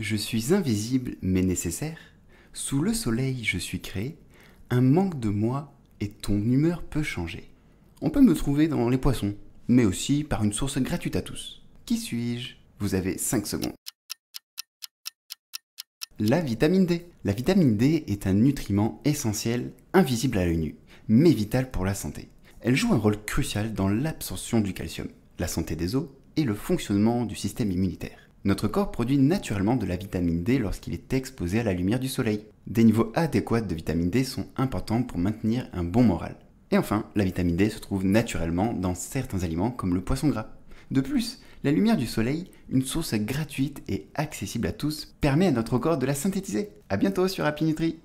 Je suis invisible mais nécessaire. Sous le soleil, je suis créé. Un manque de moi et ton humeur peut changer. On peut me trouver dans les poissons, mais aussi par une source gratuite à tous. Qui suis-je Vous avez 5 secondes. La vitamine D. La vitamine D est un nutriment essentiel, invisible à l'œil nu, mais vital pour la santé. Elle joue un rôle crucial dans l'absorption du calcium, la santé des os et le fonctionnement du système immunitaire. Notre corps produit naturellement de la vitamine D lorsqu'il est exposé à la lumière du soleil. Des niveaux adéquats de vitamine D sont importants pour maintenir un bon moral. Et enfin, la vitamine D se trouve naturellement dans certains aliments comme le poisson gras. De plus, la lumière du soleil, une source gratuite et accessible à tous, permet à notre corps de la synthétiser. A bientôt sur Happy Nutri